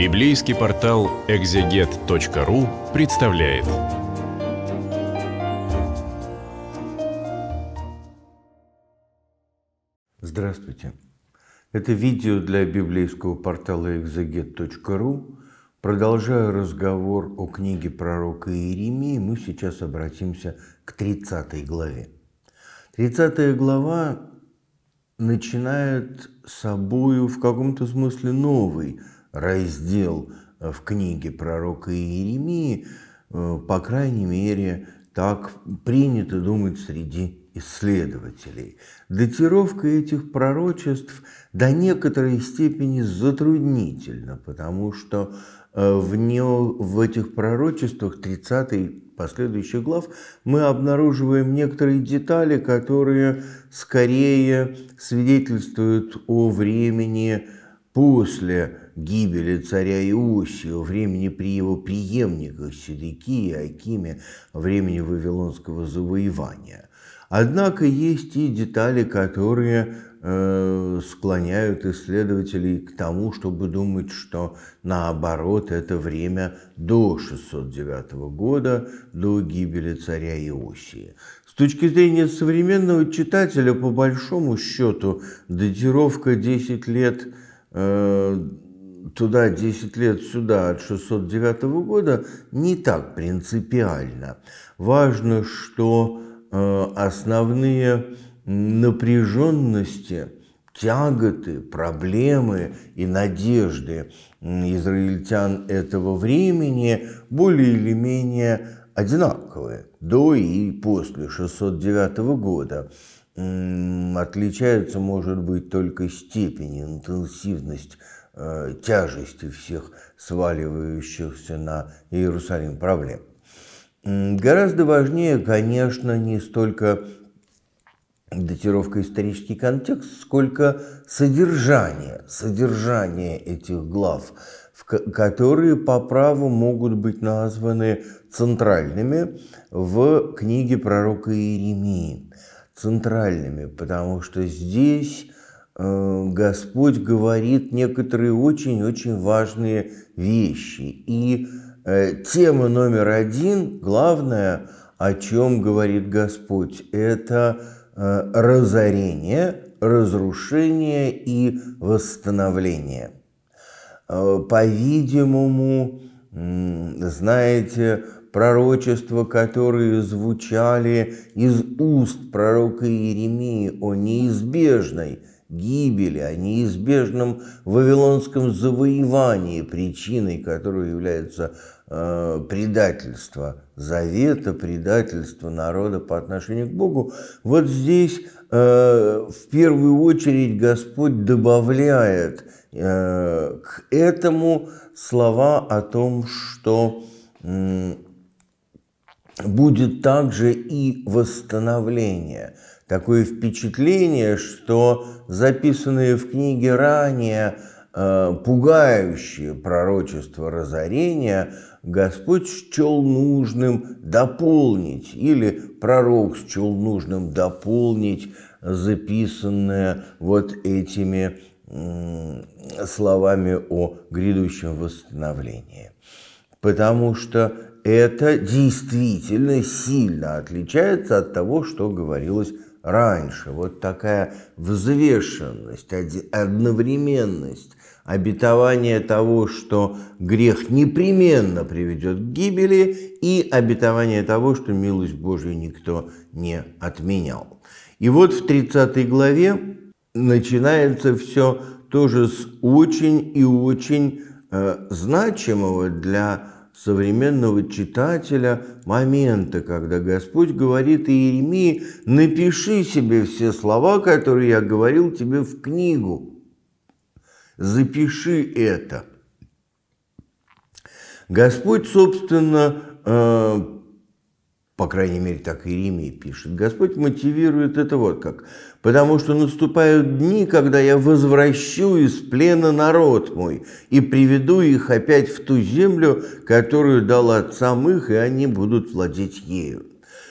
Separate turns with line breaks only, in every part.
Библейский портал экзегет.ру представляет. Здравствуйте. Это видео для библейского портала экзегет.ру. Продолжая разговор о книге пророка Иеремии, мы сейчас обратимся к 30 главе. 30 глава начинает собою в каком-то смысле новый – раздел э, в книге пророка Иеремии, э, по крайней мере, так принято думать среди исследователей. Датировка этих пророчеств до некоторой степени затруднительна, потому что э, в, не, в этих пророчествах 30 последующих глав мы обнаруживаем некоторые детали, которые скорее свидетельствуют о времени после гибели царя Иосия, времени при его преемниках Седыки и Акиме, времени Вавилонского завоевания. Однако есть и детали, которые э, склоняют исследователей к тому, чтобы думать, что наоборот это время до 609 года, до гибели царя Иосии. С точки зрения современного читателя, по большому счету, датировка 10 лет э, туда 10 лет, сюда от 609 года не так принципиально. Важно, что э, основные напряженности, тяготы, проблемы и надежды израильтян этого времени более или менее одинаковые до и после 609 года отличаются, может быть, только степень, интенсивность Э, тяжести всех сваливающихся на Иерусалим проблем. Гораздо важнее, конечно, не столько датировка исторический контекст, сколько содержание, содержание этих глав, которые по праву могут быть названы центральными в книге пророка Иеремии. Центральными, потому что здесь Э, Господь говорит некоторые очень-очень важные вещи. И э, тема номер один, главное, о чем говорит Господь, это э, разорение, разрушение и восстановление. По-видимому, знаете, пророчества, которые звучали из уст пророка Иеремии о неизбежной гибели, о неизбежном вавилонском завоевании, причиной которого является э, предательство завета, предательство народа по отношению к Богу. Вот здесь э, в первую очередь Господь добавляет э, к этому слова о том, что э, будет также и восстановление – Такое впечатление, что записанные в книге ранее э, пугающие пророчества разорения Господь счел нужным дополнить, или пророк счел нужным дополнить записанное вот этими словами о грядущем восстановлении. Потому что это действительно сильно отличается от того, что говорилось раньше. Вот такая взвешенность, одновременность, обетование того, что грех непременно приведет к гибели, и обетование того, что милость Божию никто не отменял. И вот в 30 главе начинается все тоже с очень и очень э, значимого для современного читателя момента, когда Господь говорит Иеремии, напиши себе все слова, которые я говорил тебе в книгу. Запиши это. Господь, собственно, э, по крайней мере, так и Иеремия пишет. Господь мотивирует это вот как. «Потому что наступают дни, когда я возвращу из плена народ мой и приведу их опять в ту землю, которую дал отцам их, и они будут владеть ею».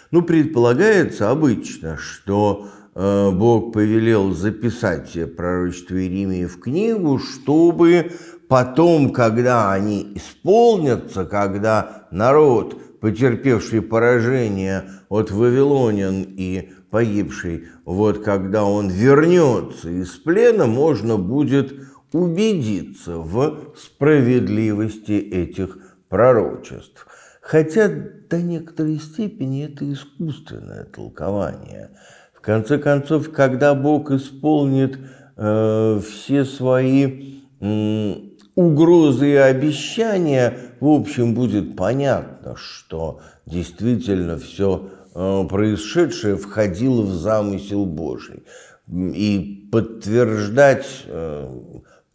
Ну, предполагается обычно, что э, Бог повелел записать пророчество Иеремии в книгу, чтобы потом, когда они исполнятся, когда народ, потерпевший поражение от вавилонян и погибший, вот когда он вернется из плена, можно будет убедиться в справедливости этих пророчеств. Хотя до некоторой степени это искусственное толкование. В конце концов, когда Бог исполнит э, все свои угрозы и обещания, в общем, будет понятно, что действительно все э, происшедшее входило в замысел Божий. И подтверждать э,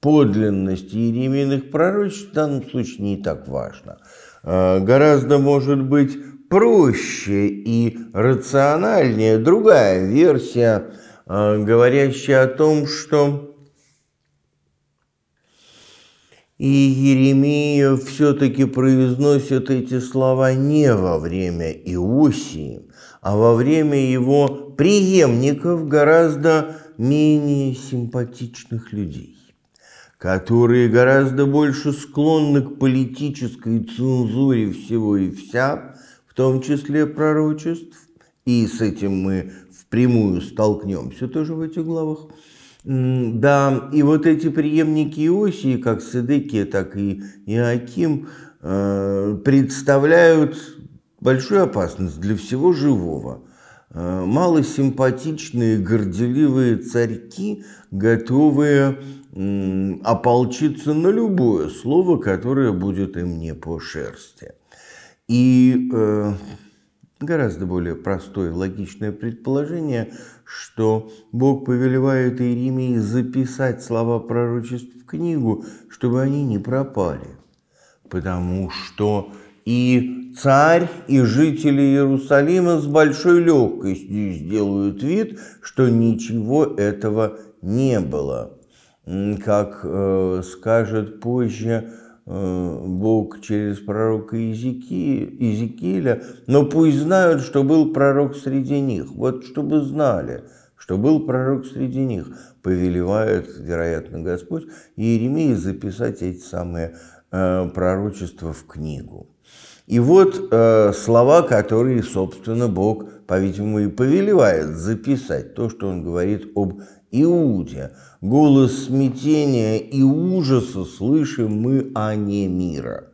подлинность Иереминых пророчеств в данном случае не так важно. Э, гораздо может быть проще и рациональнее другая версия, говорящая о том, что и Еремия все-таки произносит эти слова не во время Иосии, а во время его преемников гораздо менее симпатичных людей, которые гораздо больше склонны к политической цензуре всего и вся, в том числе пророчеств, и с этим мы впрямую столкнемся тоже в этих главах, да, и вот эти преемники Иосии, как Седеке, так и Иаким, э, представляют большую опасность для всего живого. Э, малосимпатичные, горделивые царьки, готовые ополчиться на любое слово, которое будет им не по шерсти. И э, гораздо более простое логичное предположение, что Бог повелевает Иеремии записать слова пророчеств в книгу, чтобы они не пропали. Потому что и царь, и жители Иерусалима с большой легкостью сделают вид, что ничего этого не было. Как э, скажет позже Э, Бог через пророка Иезекииля, но пусть знают, что был пророк среди них. Вот чтобы знали, что был пророк среди них, повелевает, вероятно, Господь Иеремии записать эти самые э, пророчества в книгу. И вот э, слова, которые, собственно, Бог, по-видимому, и повелевает записать, то, что он говорит об Иуде – Голос смятения и ужаса слышим мы, а не мира.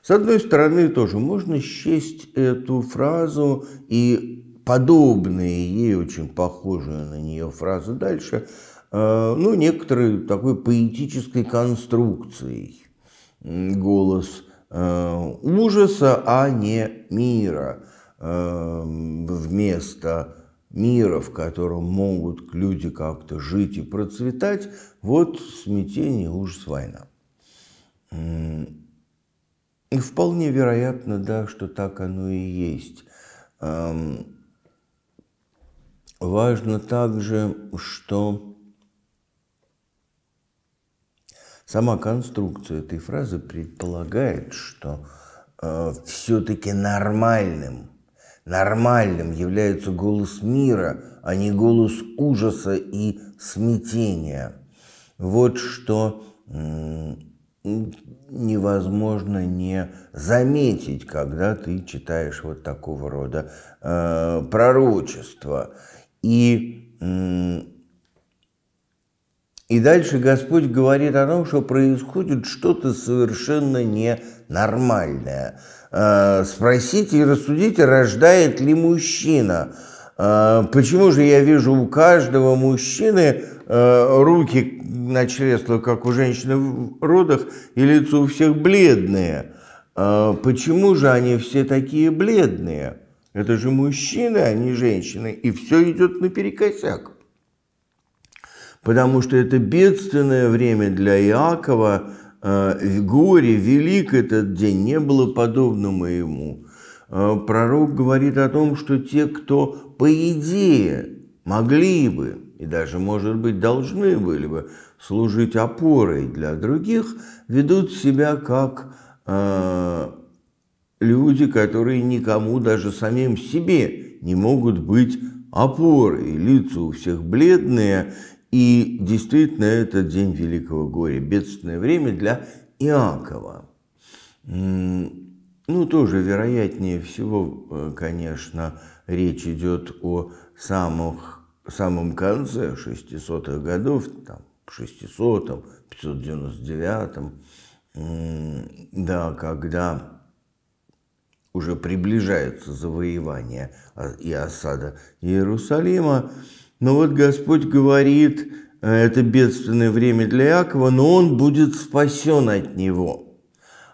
С одной стороны, тоже можно счесть эту фразу и подобные ей, очень похожие на нее фразы дальше, э, ну, некоторой такой поэтической конструкцией. Голос э, ужаса, а не мира э, вместо мира, в котором могут люди как-то жить и процветать, вот смятение, ужас, война. И вполне вероятно, да, что так оно и есть. Важно также, что сама конструкция этой фразы предполагает, что э, все-таки нормальным Нормальным является голос мира, а не голос ужаса и смятения. Вот что невозможно не заметить, когда ты читаешь вот такого рода э, пророчества. И, и дальше Господь говорит о том, что происходит что-то совершенно ненормальное – Э, Спросите и рассудите, рождает ли мужчина. Э, почему же я вижу у каждого мужчины э, руки на чреслах, как у женщины в родах, и лицо у всех бледные? Почему же они все такие бледные? Это же мужчины, а не женщины, и все идет наперекосяк. Потому что это бедственное время для Иакова – Э, горе велик этот день, не было подобного ему. Э, пророк говорит о том, что те, кто по идее могли бы и даже, может быть, должны были бы служить опорой для других, ведут себя как э, люди, которые никому, даже самим себе, не могут быть опорой. Лица у всех бледные, и действительно, это день великого горя, бедственное время для Иакова. Ну, тоже, вероятнее всего, э, конечно, речь идет о самых, самом конце 600-х годов, там, 600-м, 599-м, да, когда уже приближается завоевание а, и осада Иерусалима, но вот Господь говорит, э, это бедственное время для Иакова, но он будет спасен от него.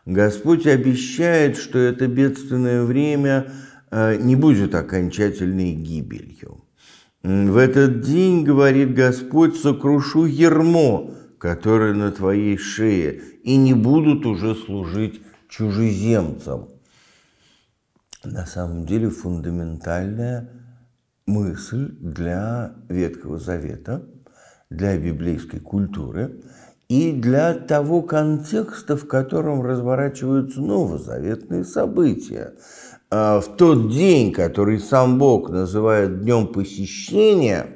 Господь обещает, что это бедственное время э, не будет окончательной гибелью. В этот день, говорит Господь, сокрушу ермо, которое на твоей шее, и не будут уже служить чужеземцам. На самом деле фундаментальная мысль для Ветхого Завета, для библейской культуры и для того контекста, в котором разворачиваются новозаветные события. А в тот день, который сам Бог называет днем посещения,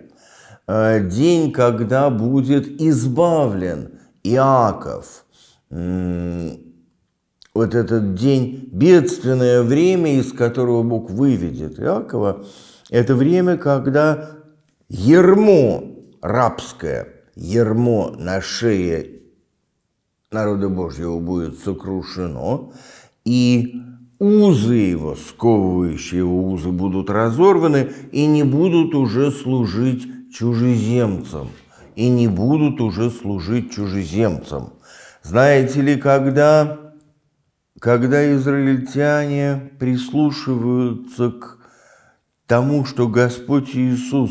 а, день, когда будет избавлен Иаков, вот этот день, бедственное время, из которого Бог выведет Иакова, это время, когда ермо рабское, ермо на шее народа Божьего будет сокрушено, и узы его, сковывающие его узы, будут разорваны и не будут уже служить чужеземцам. И не будут уже служить чужеземцам. Знаете ли, когда, когда израильтяне прислушиваются к тому, что Господь Иисус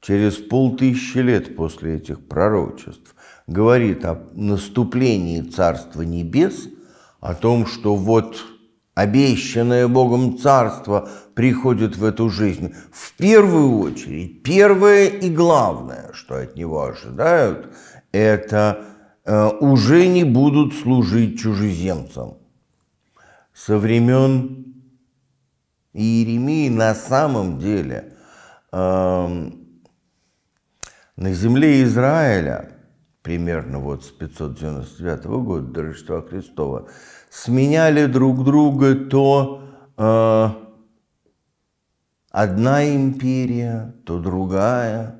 через полтысячи лет после этих пророчеств говорит о наступлении Царства Небес, о том, что вот обещанное Богом Царство приходит в эту жизнь. В первую очередь, первое и главное, что от него ожидают, это э, уже не будут служить чужеземцам. Со времен и Иеремии на самом деле э, на земле Израиля, примерно вот с 599 года до Рождества Христова, сменяли друг друга то э, одна империя, то другая.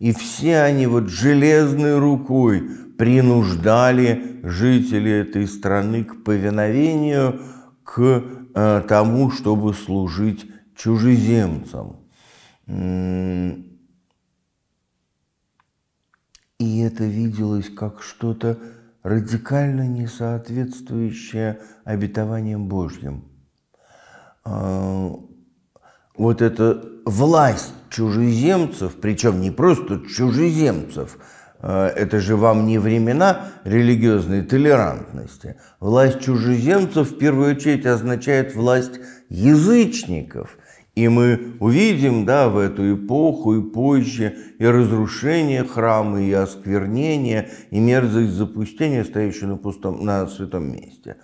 И все они вот железной рукой принуждали жителей этой страны к повиновению, к Э, тому, чтобы служить чужеземцам. И это виделось как что-то радикально не соответствующее обетованиям Божьим. Э, вот эта власть чужеземцев, причем не просто чужеземцев – Э, это же вам не времена религиозной толерантности. Власть чужеземцев в первую очередь означает власть язычников. И мы увидим да, в эту эпоху и позже и разрушение храма, и осквернение, и мерзость запустения, стоящую на, пустом, на святом месте.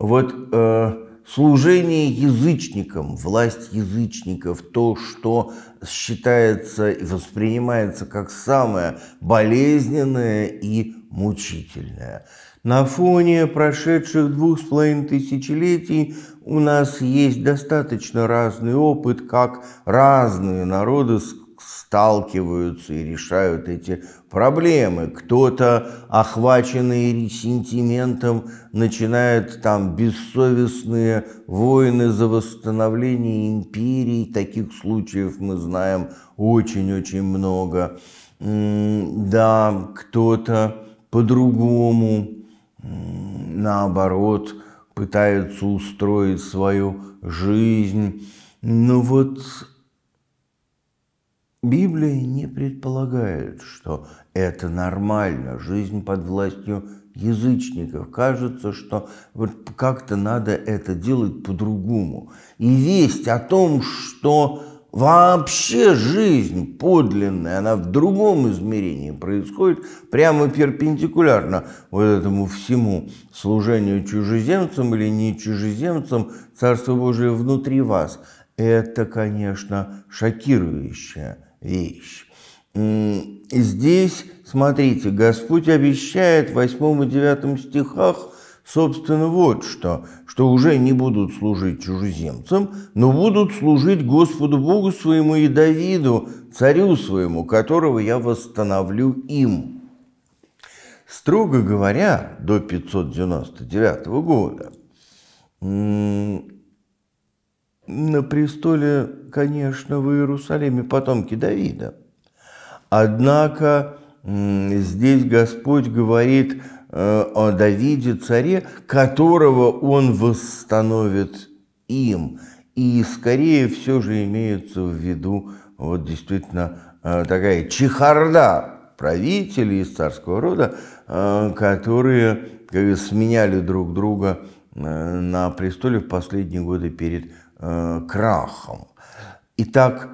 Вот э, Служение язычникам, власть язычников, то, что считается и воспринимается как самое болезненное и мучительное. На фоне прошедших двух с половиной тысячелетий у нас есть достаточно разный опыт, как разные народы сталкиваются и решают эти проблемы. Кто-то, охваченный сентиментом, начинает там бессовестные войны за восстановление империи. Таких случаев мы знаем очень-очень много. Да, кто-то по-другому, наоборот, пытается устроить свою жизнь. Но ну вот Библия не предполагает, что это нормально, жизнь под властью язычников. Кажется, что вот как-то надо это делать по-другому. И весть о том, что вообще жизнь подлинная, она в другом измерении происходит, прямо перпендикулярно вот этому всему служению чужеземцам или не чужеземцам Царство Божие внутри вас. Это, конечно, шокирующее вещь. И здесь, смотрите, Господь обещает в 8 и 9 стихах, собственно, вот что, что уже не будут служить чужеземцам, но будут служить Господу Богу своему и Давиду, царю своему, которого я восстановлю им. Строго говоря, до 599 года на престоле, конечно, в Иерусалиме потомки Давида. Однако здесь Господь говорит э, о Давиде, царе, которого он восстановит им. И скорее все же имеется в виду вот действительно э, такая чехарда правителей из царского рода, э, которые сменяли друг друга на престоле в последние годы перед Э, крахом. И так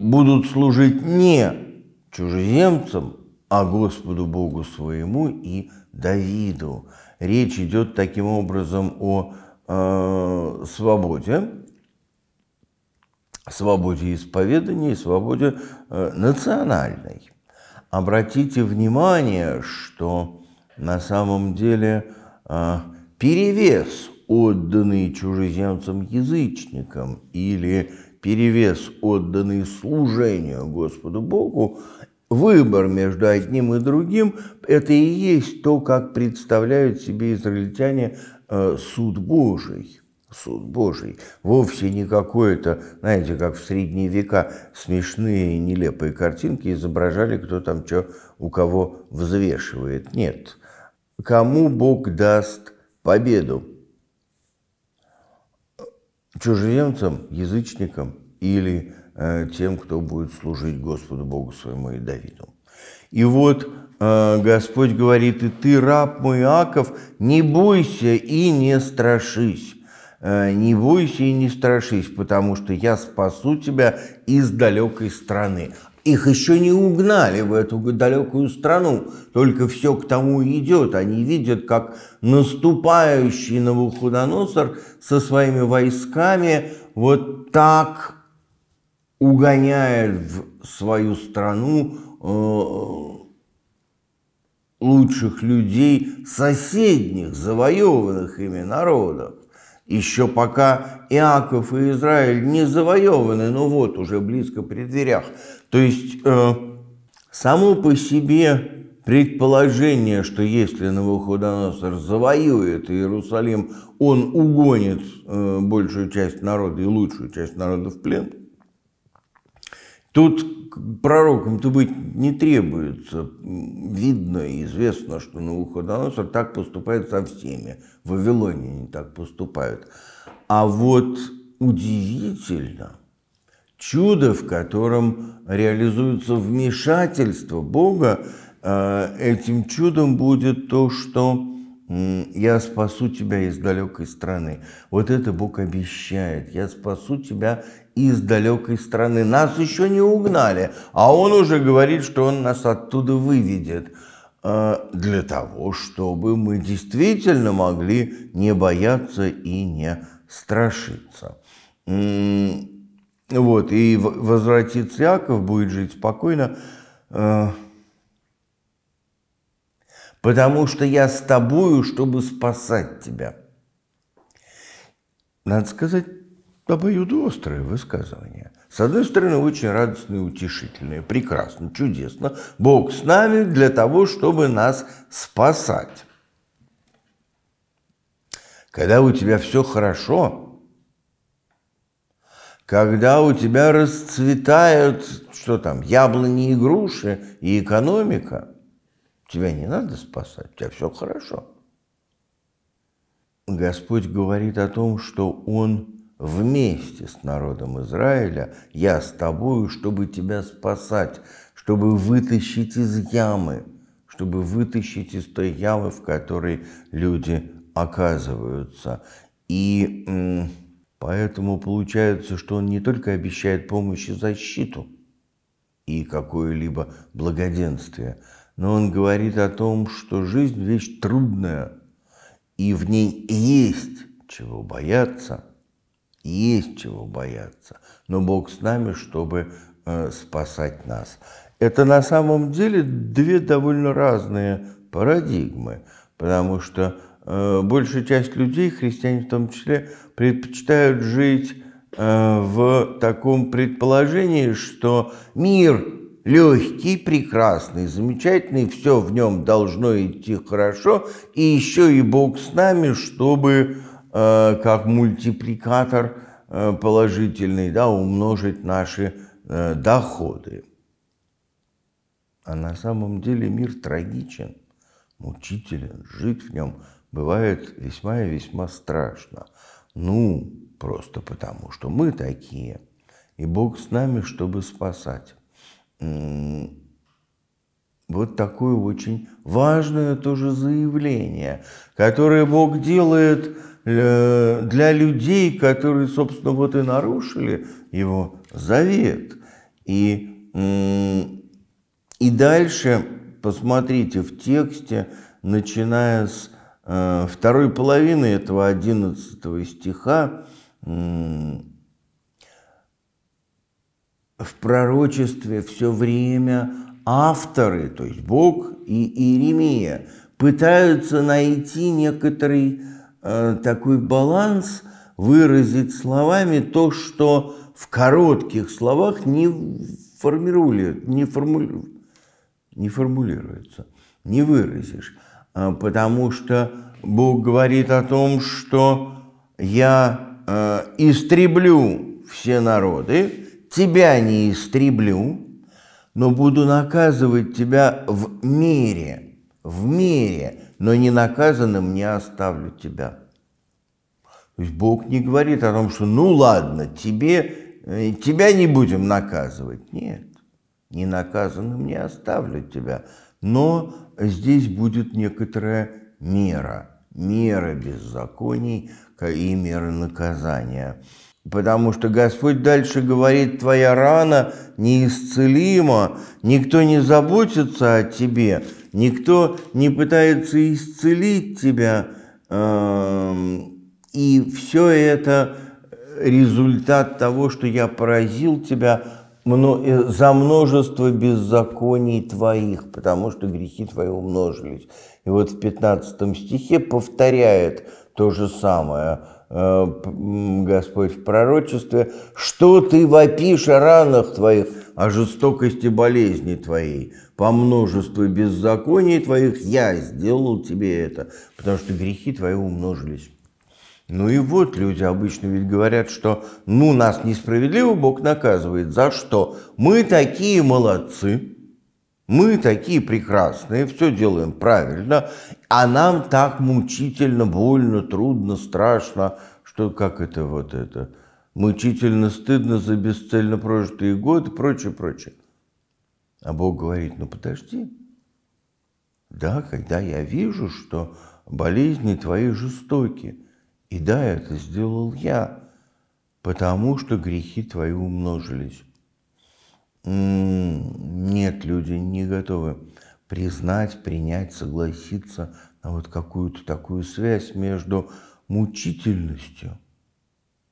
будут служить не чужеземцам, а Господу Богу своему и Давиду. Речь идет таким образом о э, свободе, свободе исповедания и свободе э, национальной. Обратите внимание, что на самом деле э, перевес отданный чужеземцам-язычникам или перевес, отданный служению Господу Богу, выбор между одним и другим – это и есть то, как представляют себе израильтяне э, суд Божий. Суд Божий. Вовсе не какое-то, знаете, как в средние века смешные и нелепые картинки изображали, кто там что у кого взвешивает. Нет. Кому Бог даст победу? чужеземцам, язычникам или э, тем, кто будет служить Господу Богу своему и Давиду. И вот э, Господь говорит, и ты, раб мой Иаков, не бойся и не страшись. Э, не бойся и не страшись, потому что я спасу тебя из далекой страны. Их еще не угнали в эту далекую страну, только все к тому идет. Они видят, как наступающий Навуходоносор со своими войсками вот так угоняет в свою страну э, лучших людей соседних, завоеванных ими народов. Еще пока Иаков и Израиль не завоеваны, но вот уже близко при дверях. То есть э, само по себе предположение, что если Навуходоносор завоюет Иерусалим, он угонит э, большую часть народа и лучшую часть народа в плен, Тут пророком-то быть не требуется. Видно и известно, что Навуходоносор так поступает со всеми. В Вавилоне не так поступают. А вот удивительно, чудо, в котором реализуется вмешательство Бога, э, этим чудом будет то, что я спасу тебя из далекой страны. Вот это Бог обещает. Я спасу тебя из далекой страны. Нас еще не угнали, а он уже говорит, что он нас оттуда выведет. Э, для того, чтобы мы действительно могли не бояться и не страшиться. Вот, и возвратится Яков будет жить спокойно, э, потому что я с тобою, чтобы спасать тебя. Надо сказать, обоюдоострое высказывание. С одной стороны, очень радостное и утешительное, прекрасно, чудесно. Бог с нами для того, чтобы нас спасать. Когда у тебя все хорошо, когда у тебя расцветают, что там, яблони и груши, и экономика, тебя не надо спасать, у тебя все хорошо. Господь говорит о том, что Он – вместе с народом Израиля, я с тобою, чтобы тебя спасать, чтобы вытащить из ямы, чтобы вытащить из той ямы, в которой люди оказываются. И поэтому получается, что он не только обещает помощь и защиту, и какое-либо благоденствие, но он говорит о том, что жизнь – вещь трудная, и в ней есть чего бояться – есть чего бояться. Но Бог с нами, чтобы э, спасать нас. Это на самом деле две довольно разные парадигмы, потому что э, большая часть людей, христиане в том числе, предпочитают жить э, в таком предположении, что мир легкий, прекрасный, замечательный, все в нем должно идти хорошо, и еще и Бог с нами, чтобы Э, как мультипликатор э, положительный, да, умножить наши э, доходы. А на самом деле мир трагичен, мучителен, жить в нем бывает весьма и весьма страшно. Ну, просто потому, что мы такие, и Бог с нами, чтобы спасать. Вот такое очень важное тоже заявление, которое Бог делает – Э, для людей, которые, собственно, вот и нарушили его завет. И, и дальше, посмотрите, в тексте, начиная с э, второй половины этого одиннадцатого стиха, в пророчестве все время авторы, то есть Бог и Иеремия, пытаются найти некоторый Э, такой баланс выразить словами то, что в коротких словах не формирует, не, формули... не формулируется, не выразишь. А, потому что Бог говорит о том, что я э, истреблю все народы, тебя не истреблю, но буду наказывать тебя в мире, в мире, но не наказанным не оставлю тебя. То есть Бог не говорит о том, что ну ладно, тебе, э, тебя не будем наказывать. Нет, не наказанным не оставлю тебя. Но здесь будет некоторая мера, мера беззаконий и мера наказания. Потому что Господь дальше говорит, твоя рана неисцелима, никто не заботится о тебе – Никто не пытается исцелить тебя, эм, и все это результат того, что я поразил тебя э, за множество беззаконий твоих, потому что грехи твои умножились. И вот в 15 стихе повторяет то же самое э, Господь в пророчестве, что ты вопишь о ранах твоих, о жестокости болезни твоей по множеству беззаконий твоих я сделал тебе это, потому что грехи твои умножились. Ну и вот люди обычно ведь говорят, что ну нас несправедливо Бог наказывает. За что? Мы такие молодцы, мы такие прекрасные, все делаем правильно, а нам так мучительно, больно, трудно, страшно, что как это вот это, мучительно стыдно за бесцельно прожитые годы и прочее, прочее. А Бог говорит, ну подожди. Да, когда я вижу, что болезни твои жестоки, и да, это сделал я, потому что грехи твои умножились. М-м, нет, люди не готовы признать, принять, согласиться на вот какую-то такую связь между мучительностью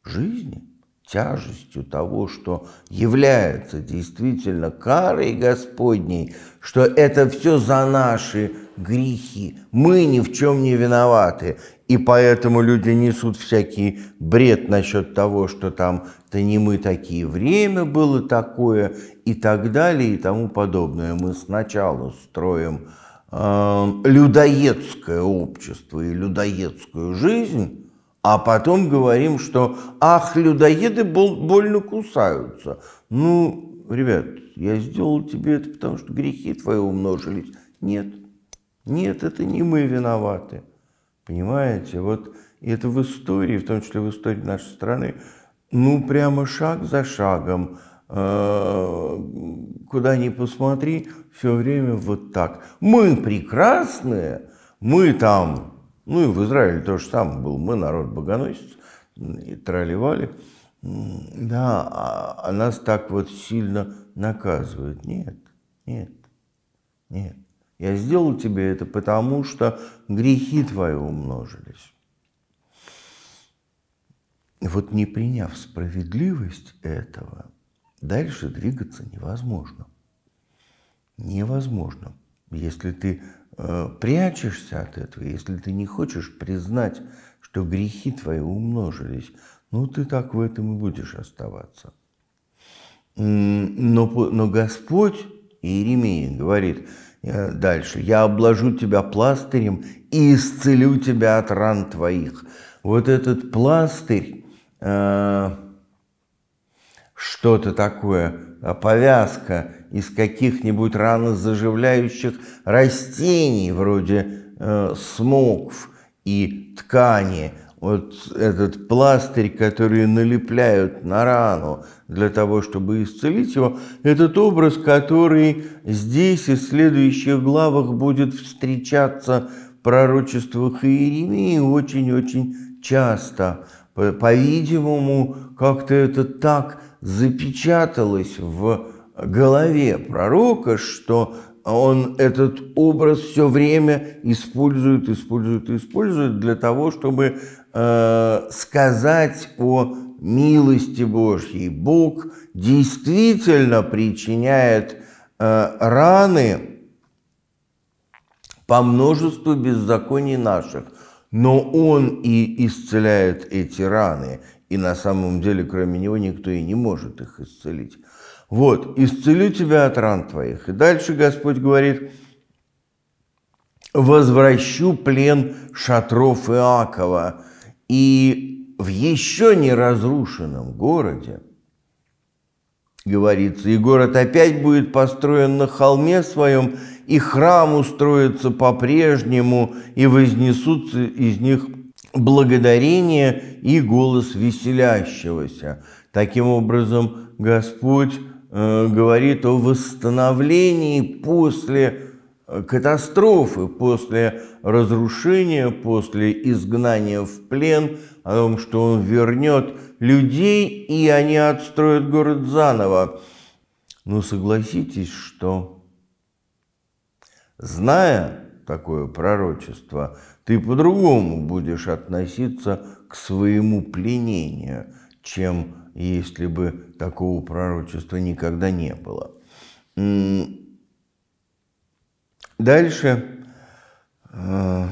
жизни – тяжестью того, что является действительно карой Господней, что это все за наши грехи. Мы ни в чем не виноваты. И поэтому люди несут всякий бред насчет того, что там то не мы такие, время было такое и так далее и тому подобное. Мы сначала строим э, людоедское общество и людоедскую жизнь, а потом говорим, что «ах, людоеды больно кусаются». Ну, ребят, я сделал тебе это, потому что грехи твои умножились. Нет, нет, это не мы виноваты. Понимаете, вот это в истории, в том числе в истории нашей страны, ну, прямо шаг за шагом, э, куда ни посмотри, все время вот так. Мы прекрасные, мы там ну и в Израиле то же самое было. Мы народ богоносец и траливали. Да, а, а нас так вот сильно наказывают. Нет, нет, нет. Я сделал тебе это потому, что грехи твои умножились. Вот не приняв справедливость этого, дальше двигаться невозможно. Невозможно. Если ты Э, прячешься от этого, если ты не хочешь признать, что грехи твои умножились, ну ты так в этом и будешь оставаться. Но, но Господь Иеремия говорит э, дальше, «Я обложу тебя пластырем и исцелю тебя от ран твоих». Вот этот пластырь, э, что-то такое – повязка из каких-нибудь ранозаживляющих растений, вроде э, смокв и ткани, вот этот пластырь, который налепляют на рану для того, чтобы исцелить его, этот образ, который здесь и в следующих главах будет встречаться в пророчествах Иеремии очень-очень часто. По-видимому, как-то это так запечаталось в голове пророка, что он этот образ все время использует, использует, использует для того, чтобы э, сказать о милости Божьей. Бог действительно причиняет э, раны по множеству беззаконий наших, но Он и исцеляет эти раны, и на самом деле, кроме него, никто и не может их исцелить. Вот, исцелю тебя от ран твоих. И дальше Господь говорит, возвращу плен шатров Иакова. И в еще не разрушенном городе, говорится, и город опять будет построен на холме своем, и храм устроится по-прежнему, и вознесутся из них благодарение и голос веселящегося. Таким образом, Господь э, говорит о восстановлении после э, катастрофы, после разрушения, после изгнания в плен, о том, что Он вернет людей, и они отстроят город заново. Но согласитесь, что, зная такое пророчество, ты по-другому будешь относиться к своему пленению, чем если бы такого пророчества никогда не было. Дальше а,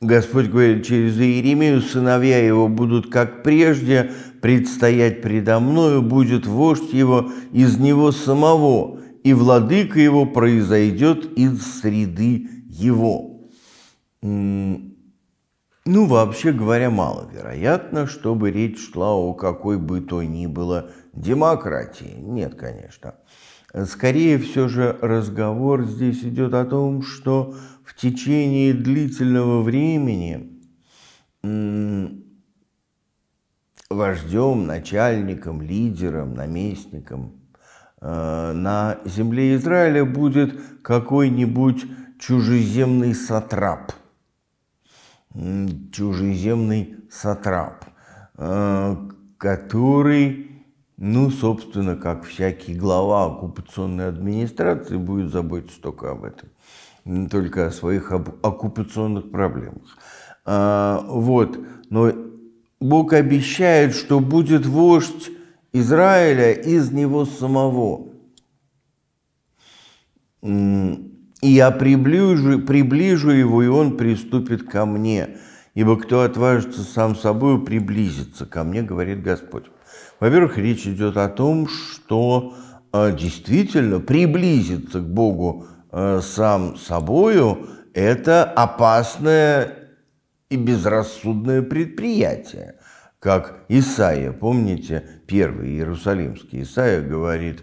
Господь говорит через Иеремию, сыновья его будут как прежде, предстоять предо мною будет вождь его из него самого, и владыка его произойдет из среды его. Ну, вообще говоря, маловероятно, чтобы речь шла о какой бы то ни было демократии. Нет, конечно. Скорее все же разговор здесь идет о том, что в течение длительного времени вождем, начальником, лидером, наместником э, на земле Израиля будет какой-нибудь чужеземный сатрап – чужеземный сатрап, э, который, ну, собственно, как всякий глава оккупационной администрации, будет заботиться только об этом, только о своих оккупационных проблемах. А, вот, но Бог обещает, что будет вождь Израиля из него самого и я приближу, приближу его, и он приступит ко мне. Ибо кто отважится сам собой приблизиться ко мне, говорит Господь. Во-первых, речь идет о том, что э, действительно приблизиться к Богу э, сам собою – это опасное и безрассудное предприятие. Как Исаия, помните, первый иерусалимский Исаия говорит,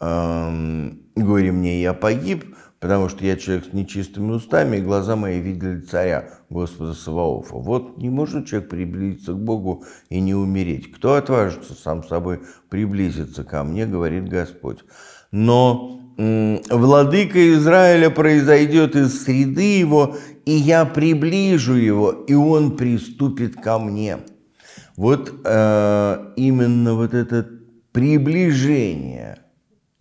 э, «Эм, «Горе мне, я погиб, потому что я человек с нечистыми устами, и глаза мои видели царя, Господа Саваофа. Вот не может человек приблизиться к Богу и не умереть. Кто отважится сам собой приблизиться ко мне, говорит Господь. Но владыка Израиля произойдет из среды его, и я приближу его, и он приступит ко мне. Вот э, именно вот это приближение –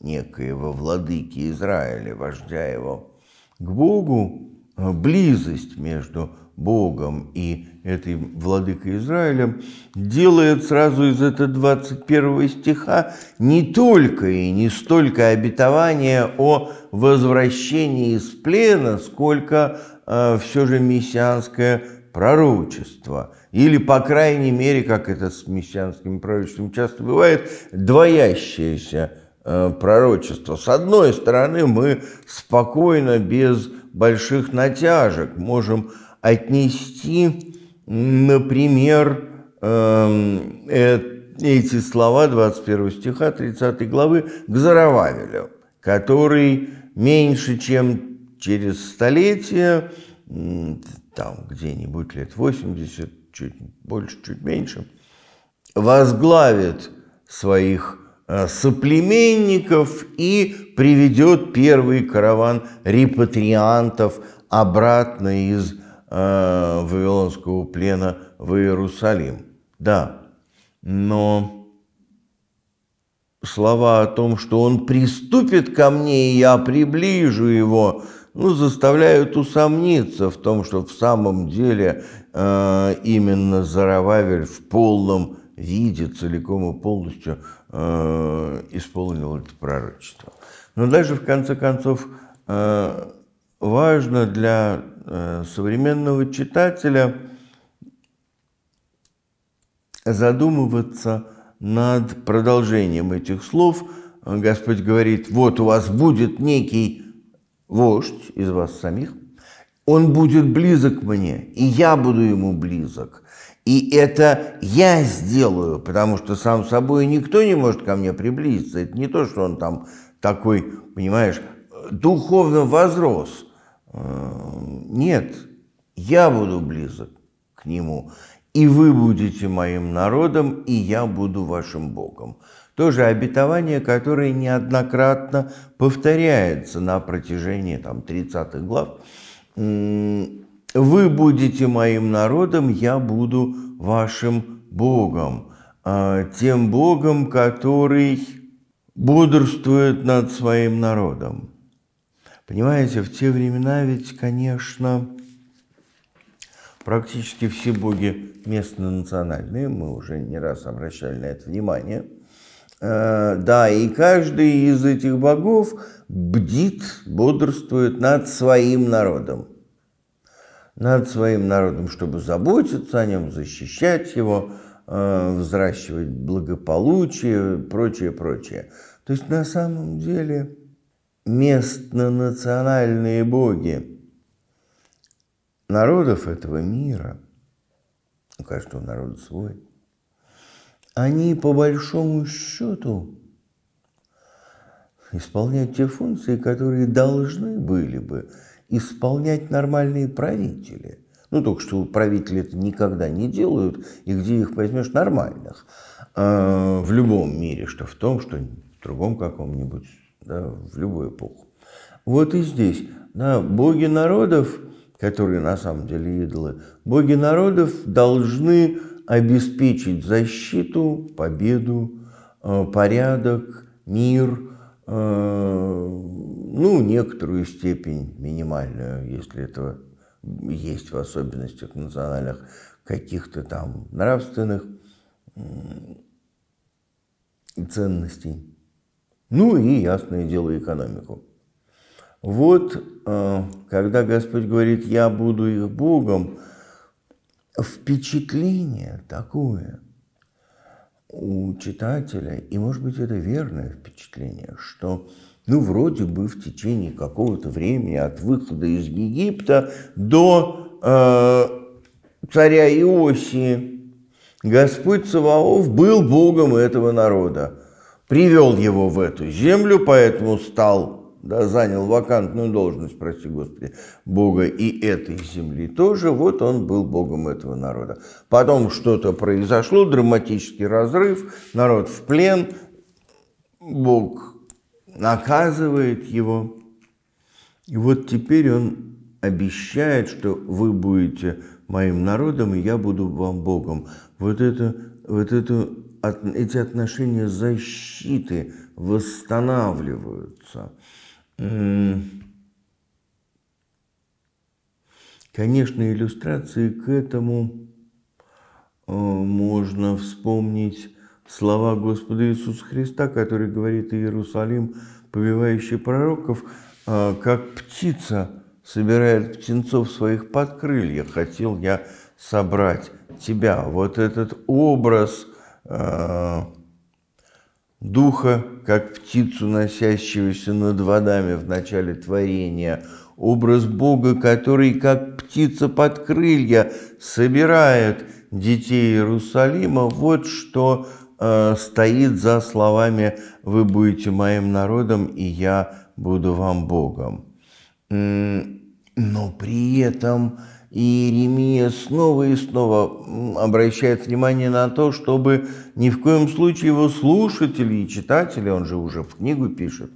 некоего владыки Израиля, вождя его, к Богу, э, близость между Богом и этой владыкой Израилем делает сразу из этого 21 стиха не только и не столько обетование о возвращении из плена, сколько э, все же мессианское пророчество. Или, по крайней мере, как это с мессианским пророчеством часто бывает, двоящееся Э, пророчества. С одной стороны, мы спокойно, без больших натяжек можем отнести, например, эм, э, эти слова 21 стиха 30 главы к Зарававелю, который меньше чем через столетие, там где-нибудь лет 80, чуть больше, чуть меньше, возглавит своих Э, соплеменников и приведет первый караван репатриантов обратно из э, Вавилонского плена в Иерусалим. Да, но слова о том, что он приступит ко мне, и я приближу его, ну, заставляют усомниться в том, что в самом деле э, именно Зарававель в полном виде, целиком и полностью – Э, исполнил это пророчество. Но даже в конце концов э, важно для э, современного читателя задумываться над продолжением этих слов. Господь говорит, вот у вас будет некий вождь из вас самих, он будет близок мне, и я буду ему близок – и это я сделаю, потому что сам собой никто не может ко мне приблизиться. Это не то, что он там такой, понимаешь, духовно возрос. Э, нет, я буду близок к нему, и вы будете моим народом, и я буду вашим Богом. Тоже обетование, которое неоднократно повторяется на протяжении там, 30 глав. Вы будете моим народом, я буду вашим Богом, а, тем Богом, который бодрствует над своим народом. Понимаете, в те времена ведь, конечно, практически все боги местно-национальные, мы уже не раз обращали на это внимание. Э, да, и каждый из этих богов бдит, бодрствует над своим народом над своим народом, чтобы заботиться о нем, защищать его, э, взращивать благополучие, прочее, прочее. То есть на самом деле местно-национальные боги народов этого мира, у каждого народа свой, они по большому счету исполняют те функции, которые должны были бы исполнять нормальные правители. Ну, только что правители это никогда не делают, и где их возьмешь нормальных э, в любом мире, что в том, что в другом каком-нибудь, да, в любую эпоху. Вот и здесь, да, боги народов, которые на самом деле идолы, боги народов должны обеспечить защиту, победу, а, порядок, мир – Э, ну, некоторую степень минимальную, если этого есть в особенностях национальных каких-то там нравственных ценностей. Ну и, ясное дело, экономику. Вот, э, когда Господь говорит, я буду их Богом, впечатление такое – у читателя, и, может быть, это верное впечатление, что ну, вроде бы в течение какого-то времени от выхода из Египта до э, царя Иосии Господь Саваоф был богом этого народа. Привел его в эту землю, поэтому стал да, занял вакантную должность, прости Господи, Бога и этой земли тоже, вот он был Богом этого народа. Потом что-то произошло, драматический разрыв, народ в плен, Бог наказывает его. И вот теперь он обещает, что вы будете моим народом, и я буду вам Богом. Вот это, вот это, эти отношения защиты восстанавливаются – Конечно, иллюстрации к этому э, можно вспомнить слова Господа Иисуса Христа, который говорит Иерусалим, побивающий пророков, а, как птица собирает птенцов своих под крылья. Хотел я собрать тебя. Вот этот образ а, – Духа, как птицу, носящуюся над водами в начале творения, образ Бога, который, как птица под крылья, собирает детей Иерусалима, вот что э, стоит за словами «Вы будете моим народом, и я буду вам Богом». Но при этом и Иеремия снова и снова обращает внимание на то, чтобы ни в коем случае его слушатели и читатели, он же уже в книгу пишет,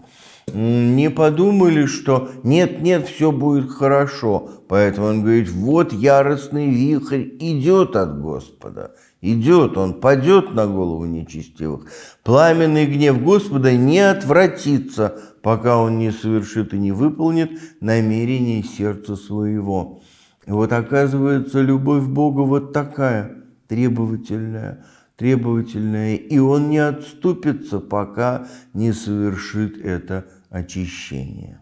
не подумали, что нет-нет, все будет хорошо. Поэтому он говорит, вот яростный вихрь идет от Господа. Идет, он падет на голову нечестивых. Пламенный гнев Господа не отвратится, пока он не совершит и не выполнит намерение сердца своего. И вот оказывается, любовь Бога вот такая, требовательная, требовательная, и он не отступится, пока не совершит это очищение.